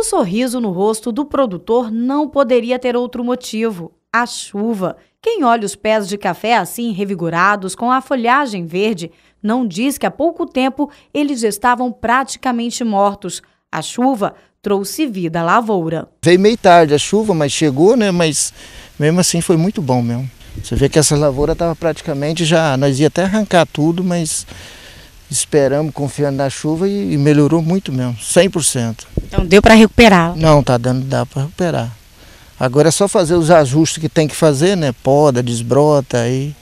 O sorriso no rosto do produtor não poderia ter outro motivo: a chuva. Quem olha os pés de café assim revigorados com a folhagem verde não diz que há pouco tempo eles estavam praticamente mortos. A chuva trouxe vida à lavoura. Veio meio tarde a chuva, mas chegou, né? Mas mesmo assim foi muito bom mesmo. Você vê que essa lavoura estava praticamente já. Nós ia até arrancar tudo, mas esperamos, confiando na chuva e, melhorou muito mesmo, 100%. Então deu para recuperar? Não, tá dando, dá para recuperar. Agora é só fazer os ajustes que tem que fazer, né? Poda, desbrota aí.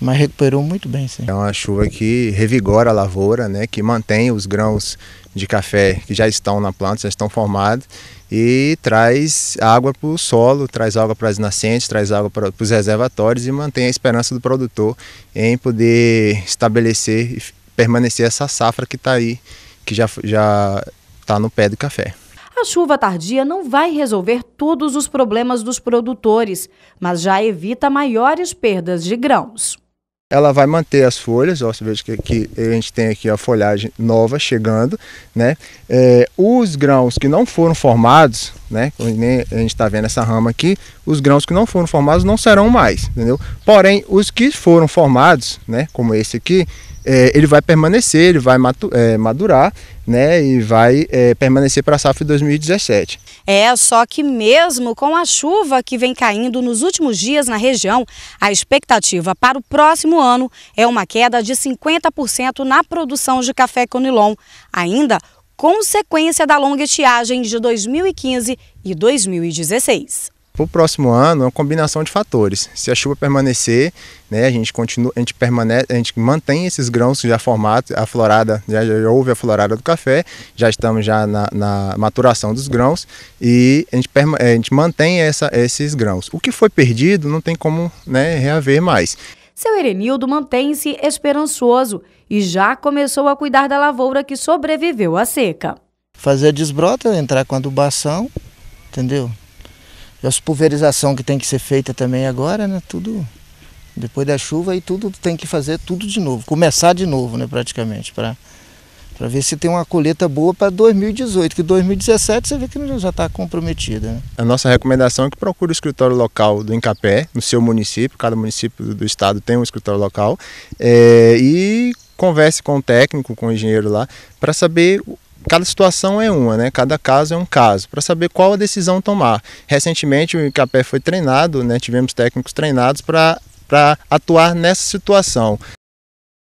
Mas recuperou muito bem, sim. É uma chuva que revigora a lavoura, né? Que mantém os grãos de café que já estão na planta, já estão formados e traz água para o solo, traz água para as nascentes, traz água para os reservatórios e mantém a esperança do produtor em poder estabelecer e permanecer essa safra que está aí, que já, já está no pé do café. A chuva tardia não vai resolver todos os problemas dos produtores, mas já evita maiores perdas de grãos. Ela vai manter as folhas, ó, você veja que aqui, a gente tem aqui a folhagem nova chegando, né? É, os grãos que não foram formados, né? A gente está vendo essa rama aqui, os grãos que não foram formados não serão mais, entendeu? Porém, os que foram formados, né? Como esse aqui, é, ele vai permanecer, ele vai matu, é, madurar, né? E vai é, permanecer para a safra 2017. É, só que mesmo com a chuva que vem caindo nos últimos dias na região, a expectativa para o próximo ano é uma queda de 50% na produção de café conilon. Ainda consequência da longa estiagem de 2015 e 2016. Para o próximo ano é uma combinação de fatores. Se a chuva permanecer, né, a gente continua, a gente permanece, a gente mantém esses grãos já formados, a florada, já, já houve a florada do café, já estamos já na, na maturação dos grãos e a gente, perma, eh, a gente mantém essa, esses grãos. O que foi perdido não tem como né, reaver mais. Seu Erenildo mantém-se esperançoso e já começou a cuidar da lavoura que sobreviveu à seca. Fazer desbrota, entrar com adubação, entendeu? E as pulverização que tem que ser feita também agora, né? Tudo depois da chuva e tudo tem que fazer tudo de novo, começar de novo, né, praticamente, para para ver se tem uma colheita boa para 2018, que 2017 você vê que já está comprometida. Né? A nossa recomendação é que procure o escritório local do Incapé, no seu município, cada município do estado tem um escritório local, é, e converse com o técnico, com o engenheiro lá, para saber cada situação é uma, né? Cada caso é um caso, para saber qual a decisão tomar. Recentemente o ICAPE foi treinado, né? Tivemos técnicos treinados para para atuar nessa situação.